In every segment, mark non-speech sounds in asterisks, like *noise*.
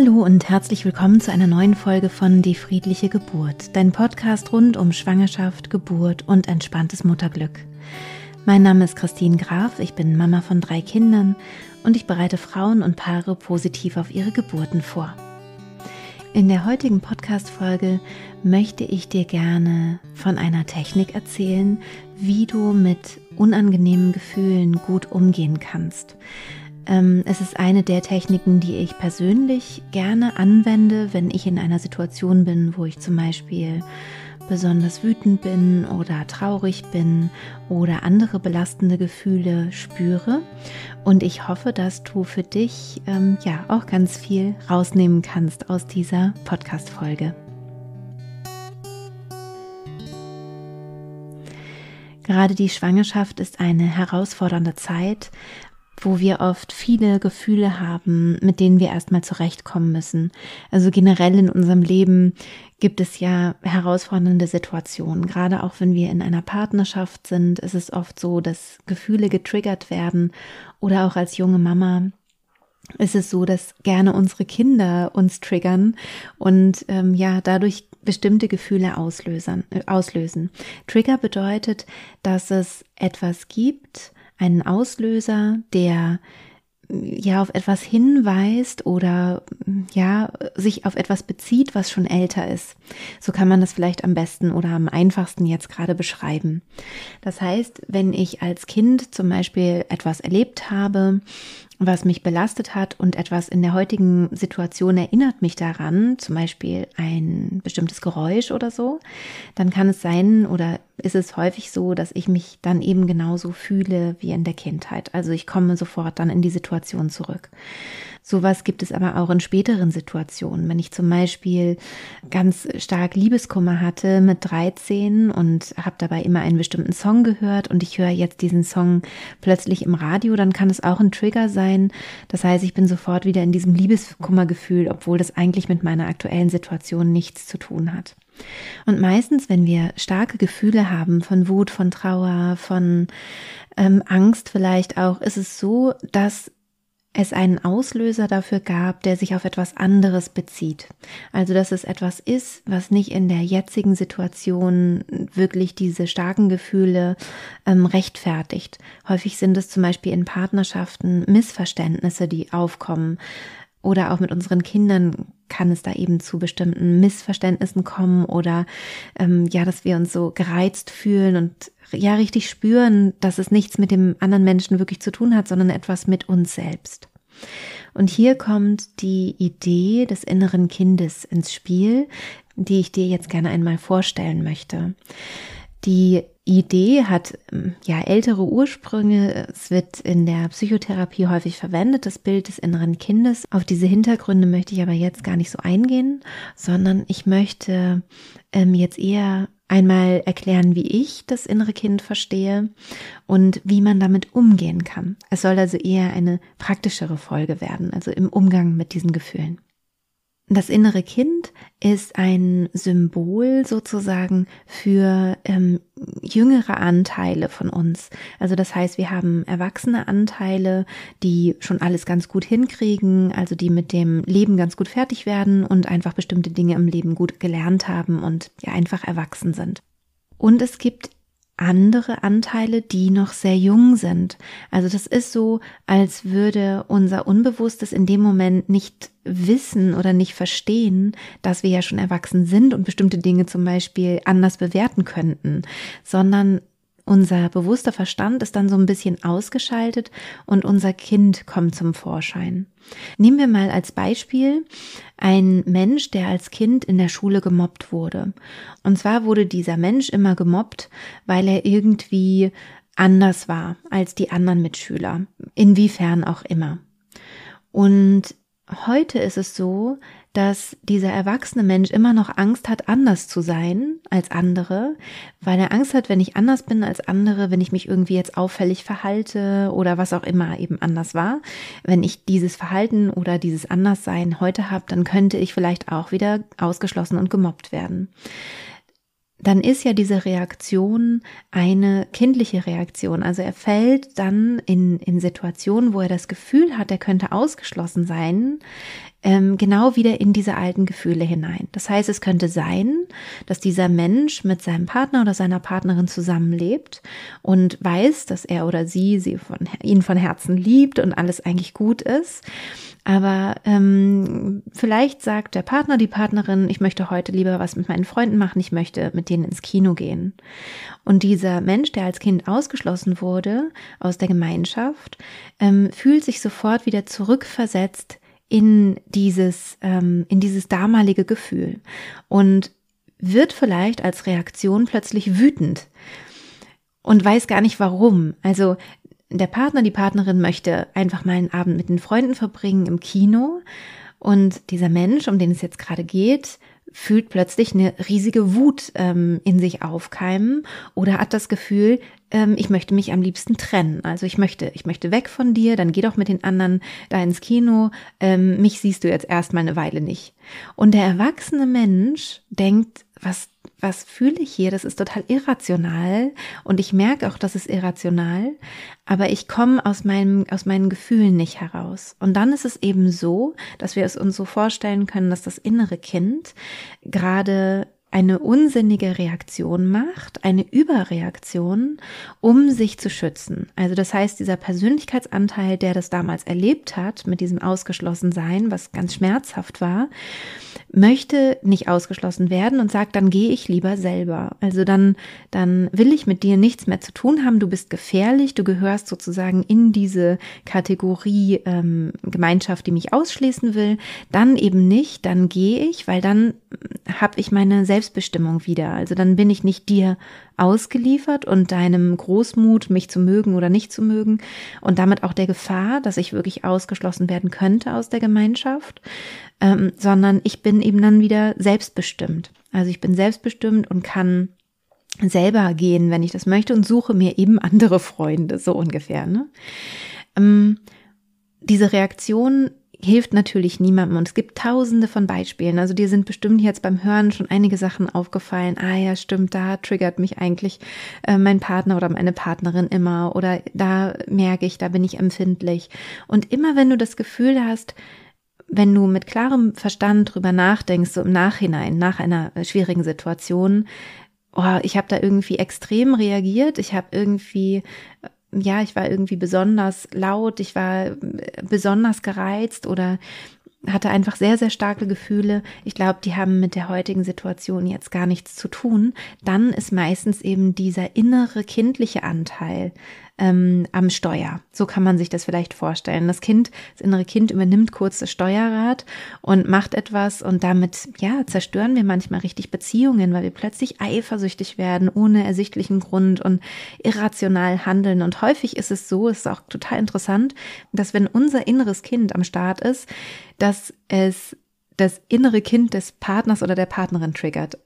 Hallo und herzlich willkommen zu einer neuen Folge von Die friedliche Geburt, dein Podcast rund um Schwangerschaft, Geburt und entspanntes Mutterglück. Mein Name ist Christine Graf, ich bin Mama von drei Kindern und ich bereite Frauen und Paare positiv auf ihre Geburten vor. In der heutigen Podcast-Folge möchte ich dir gerne von einer Technik erzählen, wie du mit unangenehmen Gefühlen gut umgehen kannst. Ähm, es ist eine der Techniken, die ich persönlich gerne anwende, wenn ich in einer Situation bin, wo ich zum Beispiel besonders wütend bin oder traurig bin oder andere belastende Gefühle spüre. Und ich hoffe, dass du für dich ähm, ja auch ganz viel rausnehmen kannst aus dieser Podcast-Folge. Gerade die Schwangerschaft ist eine herausfordernde Zeit, wo wir oft viele Gefühle haben, mit denen wir erstmal zurechtkommen müssen. Also generell in unserem Leben gibt es ja herausfordernde Situationen. Gerade auch wenn wir in einer Partnerschaft sind, ist es oft so, dass Gefühle getriggert werden oder auch als junge Mama ist es so, dass gerne unsere Kinder uns triggern und ähm, ja, dadurch bestimmte Gefühle auslösen, äh, auslösen. Trigger bedeutet, dass es etwas gibt, einen Auslöser, der ja auf etwas hinweist oder ja sich auf etwas bezieht, was schon älter ist. So kann man das vielleicht am besten oder am einfachsten jetzt gerade beschreiben. Das heißt, wenn ich als Kind zum Beispiel etwas erlebt habe, was mich belastet hat und etwas in der heutigen Situation erinnert mich daran, zum Beispiel ein bestimmtes Geräusch oder so, dann kann es sein oder ist es häufig so, dass ich mich dann eben genauso fühle wie in der Kindheit. Also ich komme sofort dann in die Situation zurück. Sowas gibt es aber auch in späteren Situationen. Wenn ich zum Beispiel ganz stark Liebeskummer hatte mit 13 und habe dabei immer einen bestimmten Song gehört und ich höre jetzt diesen Song plötzlich im Radio, dann kann es auch ein Trigger sein. Das heißt, ich bin sofort wieder in diesem Liebeskummergefühl, obwohl das eigentlich mit meiner aktuellen Situation nichts zu tun hat. Und meistens, wenn wir starke Gefühle haben von Wut, von Trauer, von ähm, Angst vielleicht auch, ist es so, dass es einen Auslöser dafür gab, der sich auf etwas anderes bezieht. Also dass es etwas ist, was nicht in der jetzigen Situation wirklich diese starken Gefühle ähm, rechtfertigt. Häufig sind es zum Beispiel in Partnerschaften Missverständnisse, die aufkommen. Oder auch mit unseren Kindern kann es da eben zu bestimmten Missverständnissen kommen oder ähm, ja, dass wir uns so gereizt fühlen und ja richtig spüren, dass es nichts mit dem anderen Menschen wirklich zu tun hat, sondern etwas mit uns selbst. Und hier kommt die Idee des inneren Kindes ins Spiel, die ich dir jetzt gerne einmal vorstellen möchte. Die Idee hat ähm, ja ältere Ursprünge. Es wird in der Psychotherapie häufig verwendet, das Bild des inneren Kindes. Auf diese Hintergründe möchte ich aber jetzt gar nicht so eingehen, sondern ich möchte ähm, jetzt eher einmal erklären, wie ich das innere Kind verstehe und wie man damit umgehen kann. Es soll also eher eine praktischere Folge werden, also im Umgang mit diesen Gefühlen. Das innere Kind ist ein Symbol sozusagen für ähm, jüngere Anteile von uns. Also das heißt, wir haben erwachsene Anteile, die schon alles ganz gut hinkriegen, also die mit dem Leben ganz gut fertig werden und einfach bestimmte Dinge im Leben gut gelernt haben und ja einfach erwachsen sind. Und es gibt andere Anteile, die noch sehr jung sind. Also das ist so, als würde unser Unbewusstes in dem Moment nicht wissen oder nicht verstehen, dass wir ja schon erwachsen sind und bestimmte Dinge zum Beispiel anders bewerten könnten, sondern unser bewusster Verstand ist dann so ein bisschen ausgeschaltet und unser Kind kommt zum Vorschein. Nehmen wir mal als Beispiel einen Mensch, der als Kind in der Schule gemobbt wurde. Und zwar wurde dieser Mensch immer gemobbt, weil er irgendwie anders war als die anderen Mitschüler, inwiefern auch immer. Und heute ist es so, dass dieser erwachsene Mensch immer noch Angst hat, anders zu sein als andere, weil er Angst hat, wenn ich anders bin als andere, wenn ich mich irgendwie jetzt auffällig verhalte oder was auch immer eben anders war, wenn ich dieses Verhalten oder dieses Anderssein heute habe, dann könnte ich vielleicht auch wieder ausgeschlossen und gemobbt werden dann ist ja diese Reaktion eine kindliche Reaktion. Also er fällt dann in, in Situationen, wo er das Gefühl hat, er könnte ausgeschlossen sein, ähm, genau wieder in diese alten Gefühle hinein. Das heißt, es könnte sein, dass dieser Mensch mit seinem Partner oder seiner Partnerin zusammenlebt und weiß, dass er oder sie, sie von, ihn von Herzen liebt und alles eigentlich gut ist. Aber ähm, vielleicht sagt der Partner, die Partnerin, ich möchte heute lieber was mit meinen Freunden machen, ich möchte mit denen ins Kino gehen. Und dieser Mensch, der als Kind ausgeschlossen wurde aus der Gemeinschaft, ähm, fühlt sich sofort wieder zurückversetzt in dieses, ähm, in dieses damalige Gefühl und wird vielleicht als Reaktion plötzlich wütend und weiß gar nicht warum. Also der Partner, die Partnerin möchte einfach mal einen Abend mit den Freunden verbringen im Kino und dieser Mensch, um den es jetzt gerade geht, fühlt plötzlich eine riesige Wut ähm, in sich aufkeimen oder hat das Gefühl, ähm, ich möchte mich am liebsten trennen. Also ich möchte, ich möchte weg von dir, dann geh doch mit den anderen da ins Kino. Ähm, mich siehst du jetzt erstmal eine Weile nicht. Und der erwachsene Mensch denkt, was was fühle ich hier? Das ist total irrational und ich merke auch, das ist irrational, aber ich komme aus meinem aus meinen Gefühlen nicht heraus. Und dann ist es eben so, dass wir es uns so vorstellen können, dass das innere Kind gerade eine unsinnige Reaktion macht, eine Überreaktion, um sich zu schützen. Also das heißt, dieser Persönlichkeitsanteil, der das damals erlebt hat, mit diesem Ausgeschlossensein, was ganz schmerzhaft war, möchte nicht ausgeschlossen werden und sagt, dann gehe ich lieber selber. Also dann, dann will ich mit dir nichts mehr zu tun haben, du bist gefährlich, du gehörst sozusagen in diese Kategorie ähm, Gemeinschaft, die mich ausschließen will. Dann eben nicht, dann gehe ich, weil dann habe ich meine Selbst Selbstbestimmung wieder. Also dann bin ich nicht dir ausgeliefert und deinem Großmut, mich zu mögen oder nicht zu mögen und damit auch der Gefahr, dass ich wirklich ausgeschlossen werden könnte aus der Gemeinschaft, ähm, sondern ich bin eben dann wieder selbstbestimmt. Also ich bin selbstbestimmt und kann selber gehen, wenn ich das möchte und suche mir eben andere Freunde, so ungefähr. Ne? Ähm, diese Reaktion hilft natürlich niemandem. Und es gibt tausende von Beispielen. Also dir sind bestimmt jetzt beim Hören schon einige Sachen aufgefallen. Ah ja, stimmt, da triggert mich eigentlich äh, mein Partner oder meine Partnerin immer. Oder da merke ich, da bin ich empfindlich. Und immer wenn du das Gefühl hast, wenn du mit klarem Verstand drüber nachdenkst, so im Nachhinein, nach einer äh, schwierigen Situation, oh, ich habe da irgendwie extrem reagiert, ich habe irgendwie äh, ja, ich war irgendwie besonders laut, ich war äh, besonders gereizt oder hatte einfach sehr, sehr starke Gefühle. Ich glaube, die haben mit der heutigen Situation jetzt gar nichts zu tun. Dann ist meistens eben dieser innere kindliche Anteil ähm, am Steuer. So kann man sich das vielleicht vorstellen. Das Kind, das innere Kind übernimmt kurz das Steuerrad und macht etwas und damit, ja, zerstören wir manchmal richtig Beziehungen, weil wir plötzlich eifersüchtig werden, ohne ersichtlichen Grund und irrational handeln. Und häufig ist es so, es ist auch total interessant, dass wenn unser inneres Kind am Start ist, dass es das innere Kind des Partners oder der Partnerin triggert.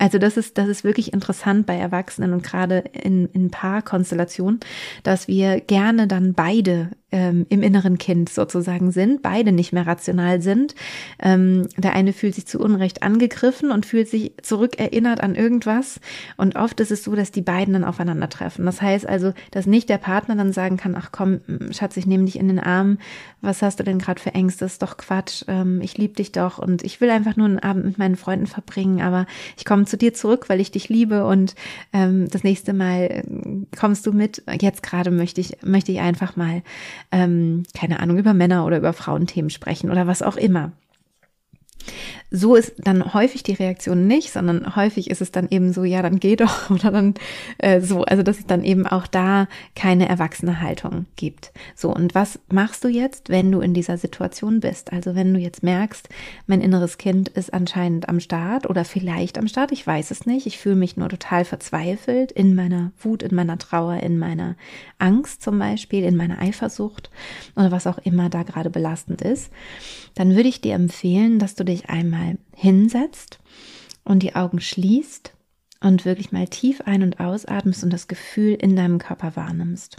Also das ist, das ist wirklich interessant bei Erwachsenen und gerade in, in Paarkonstellationen, dass wir gerne dann beide ähm, im inneren Kind sozusagen sind, beide nicht mehr rational sind. Ähm, der eine fühlt sich zu Unrecht angegriffen und fühlt sich zurückerinnert an irgendwas. Und oft ist es so, dass die beiden dann aufeinandertreffen. Das heißt also, dass nicht der Partner dann sagen kann, ach komm, Schatz, ich nehme dich in den Arm. Was hast du denn gerade für Ängste? Das ist doch Quatsch. Ähm, ich liebe dich doch und ich will einfach nur einen Abend mit meinen Freunden verbringen, aber ich komme zu dir zurück, weil ich dich liebe und ähm, das nächste Mal äh, kommst du mit. Jetzt gerade möchte ich, möchte ich einfach mal ähm, keine Ahnung, über Männer oder über Frauenthemen sprechen oder was auch immer. So ist dann häufig die Reaktion nicht, sondern häufig ist es dann eben so, ja, dann geh doch *laughs* oder dann äh, so. Also dass es dann eben auch da keine erwachsene Haltung gibt. So, und was machst du jetzt, wenn du in dieser Situation bist? Also wenn du jetzt merkst, mein inneres Kind ist anscheinend am Start oder vielleicht am Start, ich weiß es nicht. Ich fühle mich nur total verzweifelt in meiner Wut, in meiner Trauer, in meiner Angst zum Beispiel, in meiner Eifersucht oder was auch immer da gerade belastend ist. Dann würde ich dir empfehlen, dass du dich einmal einmal hinsetzt und die Augen schließt und wirklich mal tief ein- und ausatmest und das Gefühl in deinem Körper wahrnimmst.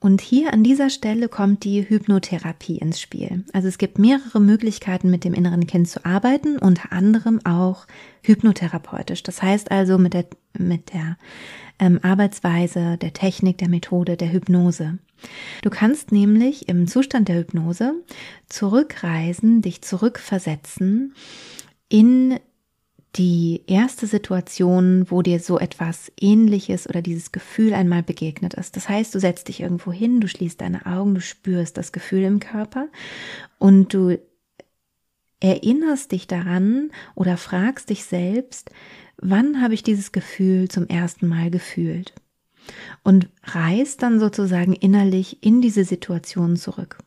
Und hier an dieser Stelle kommt die Hypnotherapie ins Spiel. Also es gibt mehrere Möglichkeiten, mit dem inneren Kind zu arbeiten, unter anderem auch hypnotherapeutisch. Das heißt also mit der, mit der ähm, Arbeitsweise, der Technik, der Methode, der Hypnose. Du kannst nämlich im Zustand der Hypnose zurückreisen, dich zurückversetzen in die erste Situation, wo dir so etwas ähnliches oder dieses Gefühl einmal begegnet ist. Das heißt, du setzt dich irgendwo hin, du schließt deine Augen, du spürst das Gefühl im Körper und du erinnerst dich daran oder fragst dich selbst, wann habe ich dieses Gefühl zum ersten Mal gefühlt? Und reist dann sozusagen innerlich in diese Situation zurück.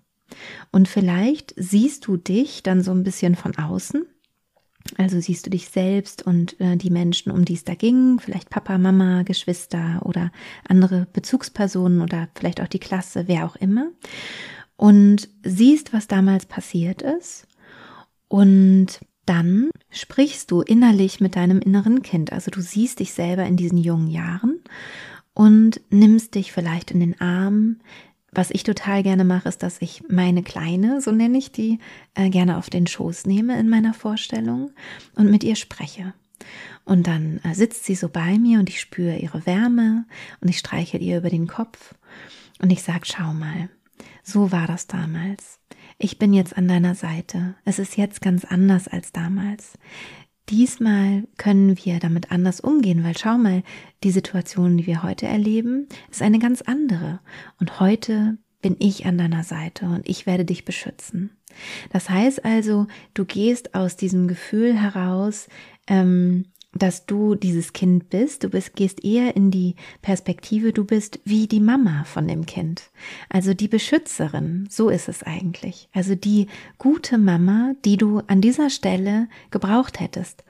Und vielleicht siehst du dich dann so ein bisschen von außen also siehst du dich selbst und äh, die Menschen, um die es da ging, vielleicht Papa, Mama, Geschwister oder andere Bezugspersonen oder vielleicht auch die Klasse, wer auch immer. Und siehst, was damals passiert ist. Und dann sprichst du innerlich mit deinem inneren Kind. Also du siehst dich selber in diesen jungen Jahren und nimmst dich vielleicht in den Arm, was ich total gerne mache, ist, dass ich meine Kleine, so nenne ich die, äh, gerne auf den Schoß nehme in meiner Vorstellung und mit ihr spreche. Und dann äh, sitzt sie so bei mir und ich spüre ihre Wärme und ich streichel ihr über den Kopf und ich sage, schau mal, so war das damals. Ich bin jetzt an deiner Seite. Es ist jetzt ganz anders als damals diesmal können wir damit anders umgehen, weil schau mal, die Situation, die wir heute erleben, ist eine ganz andere. Und heute bin ich an deiner Seite und ich werde dich beschützen. Das heißt also, du gehst aus diesem Gefühl heraus, ähm, dass du dieses Kind bist. Du bist, gehst eher in die Perspektive, du bist wie die Mama von dem Kind. Also die Beschützerin. So ist es eigentlich. Also die gute Mama, die du an dieser Stelle gebraucht hättest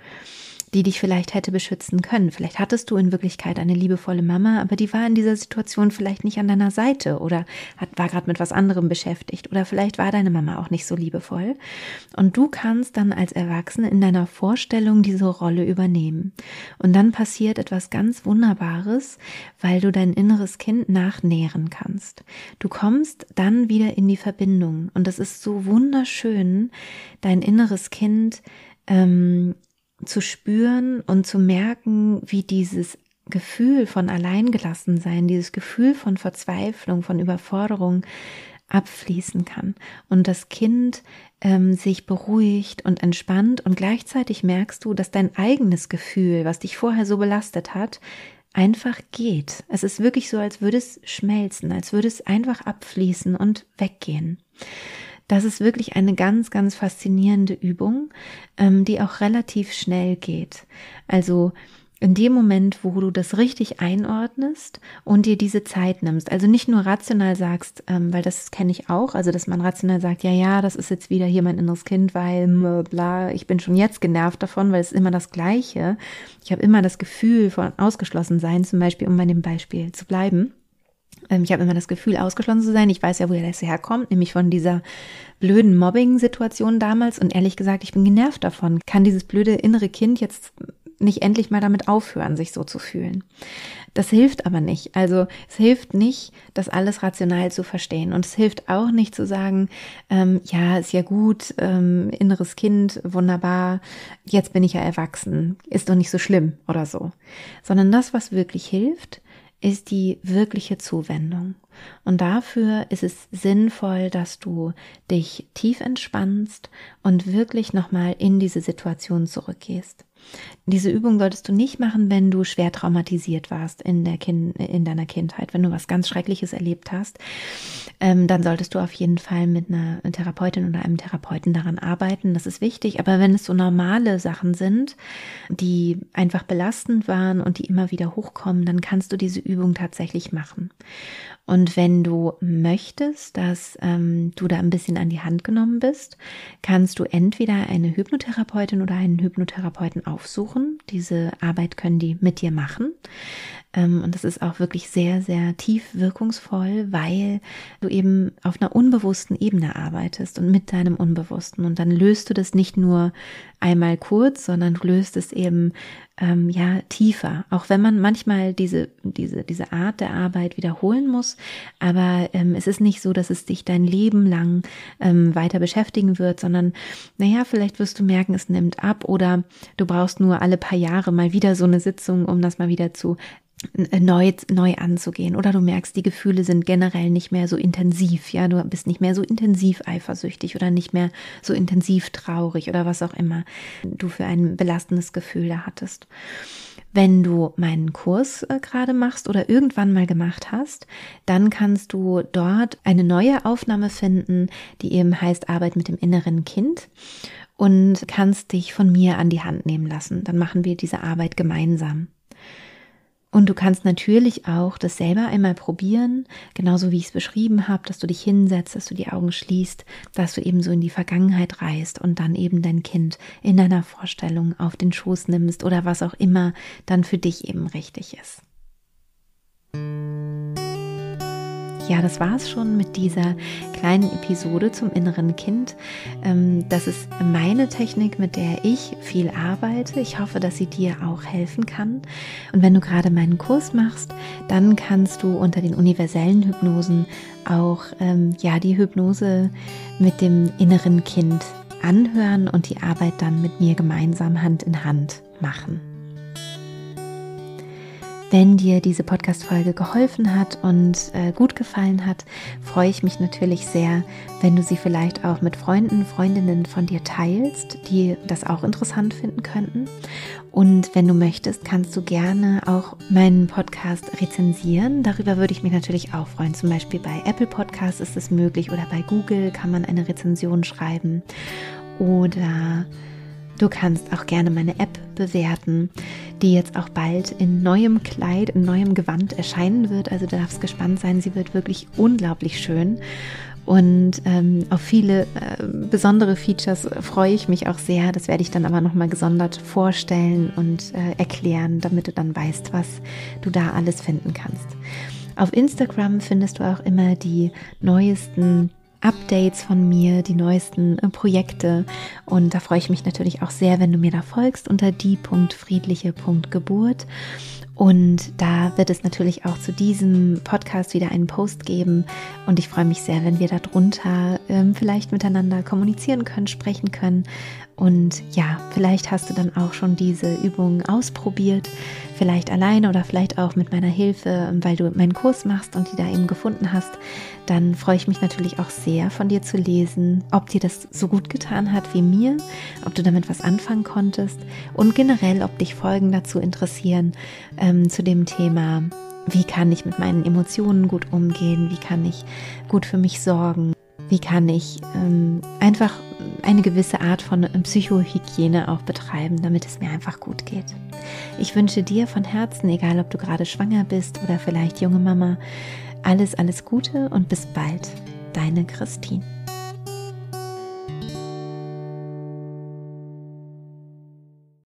die dich vielleicht hätte beschützen können. Vielleicht hattest du in Wirklichkeit eine liebevolle Mama, aber die war in dieser Situation vielleicht nicht an deiner Seite oder hat, war gerade mit was anderem beschäftigt oder vielleicht war deine Mama auch nicht so liebevoll. Und du kannst dann als Erwachsene in deiner Vorstellung diese Rolle übernehmen. Und dann passiert etwas ganz Wunderbares, weil du dein inneres Kind nachnähren kannst. Du kommst dann wieder in die Verbindung und das ist so wunderschön, dein inneres Kind ähm, zu spüren und zu merken, wie dieses Gefühl von Alleingelassensein, dieses Gefühl von Verzweiflung, von Überforderung abfließen kann und das Kind ähm, sich beruhigt und entspannt und gleichzeitig merkst du, dass dein eigenes Gefühl, was dich vorher so belastet hat, einfach geht. Es ist wirklich so, als würde es schmelzen, als würde es einfach abfließen und weggehen. Das ist wirklich eine ganz, ganz faszinierende Übung, ähm, die auch relativ schnell geht. Also in dem Moment, wo du das richtig einordnest und dir diese Zeit nimmst, also nicht nur rational sagst, ähm, weil das kenne ich auch, also dass man rational sagt, ja, ja, das ist jetzt wieder hier mein inneres Kind, weil bla, ich bin schon jetzt genervt davon, weil es ist immer das Gleiche. Ich habe immer das Gefühl von ausgeschlossen sein, zum Beispiel, um bei dem Beispiel zu bleiben. Ähm, ich habe immer das Gefühl, ausgeschlossen zu sein. Ich weiß ja, woher das herkommt, nämlich von dieser blöden Mobbing-Situation damals. Und ehrlich gesagt, ich bin genervt davon. Kann dieses blöde innere Kind jetzt nicht endlich mal damit aufhören, sich so zu fühlen? Das hilft aber nicht. Also es hilft nicht, das alles rational zu verstehen. Und es hilft auch nicht zu sagen, ähm, ja, ist ja gut, ähm, inneres Kind, wunderbar, jetzt bin ich ja erwachsen, ist doch nicht so schlimm oder so. Sondern das, was wirklich hilft, ist die wirkliche Zuwendung. Und dafür ist es sinnvoll, dass du dich tief entspannst und wirklich nochmal in diese Situation zurückgehst. Diese Übung solltest du nicht machen, wenn du schwer traumatisiert warst in, der kind, in deiner Kindheit, wenn du was ganz Schreckliches erlebt hast. Ähm, dann solltest du auf jeden Fall mit einer Therapeutin oder einem Therapeuten daran arbeiten. Das ist wichtig. Aber wenn es so normale Sachen sind, die einfach belastend waren und die immer wieder hochkommen, dann kannst du diese Übung tatsächlich machen. Und wenn du möchtest, dass ähm, du da ein bisschen an die Hand genommen bist, kannst du entweder eine Hypnotherapeutin oder einen Hypnotherapeuten aufsuchen machen. Diese Arbeit können die mit dir machen. Ähm, und das ist auch wirklich sehr, sehr tief wirkungsvoll, weil du eben auf einer unbewussten Ebene arbeitest und mit deinem Unbewussten. Und dann löst du das nicht nur einmal kurz, sondern du löst es eben ähm, ja tiefer. Auch wenn man manchmal diese diese diese Art der Arbeit wiederholen muss, aber ähm, es ist nicht so, dass es dich dein Leben lang ähm, weiter beschäftigen wird, sondern naja, vielleicht wirst du merken, es nimmt ab oder du brauchst nur alle paar Jahre mal wieder so eine Sitzung, um das mal wieder zu äh, neu, neu anzugehen. Oder du merkst, die Gefühle sind generell nicht mehr so intensiv. Ja, du bist nicht mehr so intensiv eifersüchtig oder nicht mehr so intensiv traurig oder was auch immer du für ein belastendes Gefühl da hattest. Wenn du meinen Kurs äh, gerade machst oder irgendwann mal gemacht hast, dann kannst du dort eine neue Aufnahme finden, die eben heißt Arbeit mit dem inneren Kind und kannst dich von mir an die Hand nehmen lassen. Dann machen wir diese Arbeit gemeinsam. Und du kannst natürlich auch das selber einmal probieren, genauso wie ich es beschrieben habe, dass du dich hinsetzt, dass du die Augen schließt, dass du eben so in die Vergangenheit reist und dann eben dein Kind in deiner Vorstellung auf den Schoß nimmst oder was auch immer dann für dich eben richtig ist. Ja, das war's schon mit dieser kleinen Episode zum inneren Kind. Ähm, das ist meine Technik, mit der ich viel arbeite. Ich hoffe, dass sie dir auch helfen kann. Und wenn du gerade meinen Kurs machst, dann kannst du unter den universellen Hypnosen auch ähm, ja die Hypnose mit dem inneren Kind anhören und die Arbeit dann mit mir gemeinsam Hand in Hand machen. Wenn dir diese Podcast-Folge geholfen hat und äh, gut gefallen hat, freue ich mich natürlich sehr, wenn du sie vielleicht auch mit Freunden, Freundinnen von dir teilst, die das auch interessant finden könnten. Und wenn du möchtest, kannst du gerne auch meinen Podcast rezensieren. Darüber würde ich mich natürlich auch freuen. Zum Beispiel bei Apple Podcasts ist es möglich oder bei Google kann man eine Rezension schreiben oder Du kannst auch gerne meine App bewerten, die jetzt auch bald in neuem Kleid, in neuem Gewand erscheinen wird. Also du darfst gespannt sein, sie wird wirklich unglaublich schön. Und ähm, auf viele äh, besondere Features freue ich mich auch sehr. Das werde ich dann aber nochmal gesondert vorstellen und äh, erklären, damit du dann weißt, was du da alles finden kannst. Auf Instagram findest du auch immer die neuesten Updates von mir, die neuesten äh, Projekte. Und da freue ich mich natürlich auch sehr, wenn du mir da folgst unter die.friedliche.geburt. Und da wird es natürlich auch zu diesem Podcast wieder einen Post geben. Und ich freue mich sehr, wenn wir darunter ähm, vielleicht miteinander kommunizieren können, sprechen können und ja, vielleicht hast du dann auch schon diese Übungen ausprobiert, vielleicht alleine oder vielleicht auch mit meiner Hilfe, weil du meinen Kurs machst und die da eben gefunden hast. Dann freue ich mich natürlich auch sehr, von dir zu lesen, ob dir das so gut getan hat wie mir, ob du damit was anfangen konntest und generell, ob dich Folgen dazu interessieren ähm, zu dem Thema. Wie kann ich mit meinen Emotionen gut umgehen? Wie kann ich gut für mich sorgen? wie kann ich ähm, einfach eine gewisse Art von ähm, Psychohygiene auch betreiben, damit es mir einfach gut geht. Ich wünsche dir von Herzen, egal ob du gerade schwanger bist oder vielleicht junge Mama, alles, alles Gute und bis bald, deine Christine.